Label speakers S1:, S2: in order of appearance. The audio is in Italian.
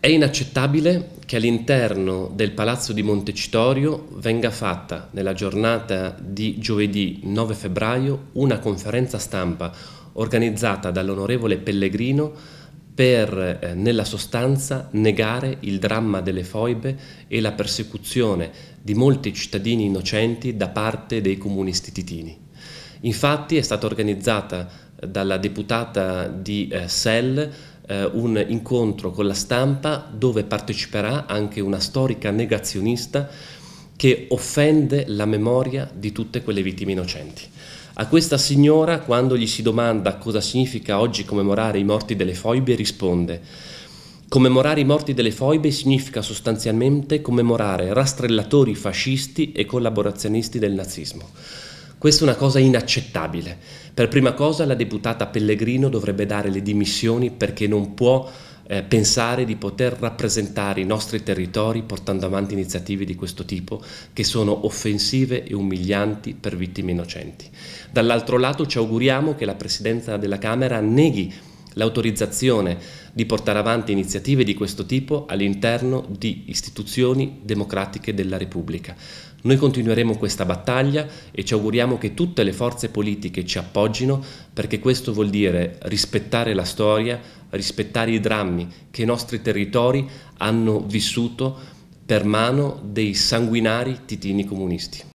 S1: È inaccettabile che all'interno del Palazzo di Montecitorio venga fatta nella giornata di giovedì 9 febbraio una conferenza stampa organizzata dall'onorevole Pellegrino per eh, nella sostanza negare il dramma delle foibe e la persecuzione di molti cittadini innocenti da parte dei comunisti titini. Infatti è stata organizzata dalla deputata di eh, SEL eh, un incontro con la stampa dove parteciperà anche una storica negazionista che offende la memoria di tutte quelle vittime innocenti. A questa signora, quando gli si domanda cosa significa oggi commemorare i morti delle foibe, risponde Commemorare i morti delle foibe significa sostanzialmente commemorare rastrellatori fascisti e collaborazionisti del nazismo. Questa è una cosa inaccettabile. Per prima cosa la deputata Pellegrino dovrebbe dare le dimissioni perché non può eh, pensare di poter rappresentare i nostri territori portando avanti iniziative di questo tipo che sono offensive e umilianti per vittime innocenti. Dall'altro lato ci auguriamo che la Presidenza della Camera neghi l'autorizzazione di portare avanti iniziative di questo tipo all'interno di istituzioni democratiche della Repubblica. Noi continueremo questa battaglia e ci auguriamo che tutte le forze politiche ci appoggino perché questo vuol dire rispettare la storia, rispettare i drammi che i nostri territori hanno vissuto per mano dei sanguinari titini comunisti.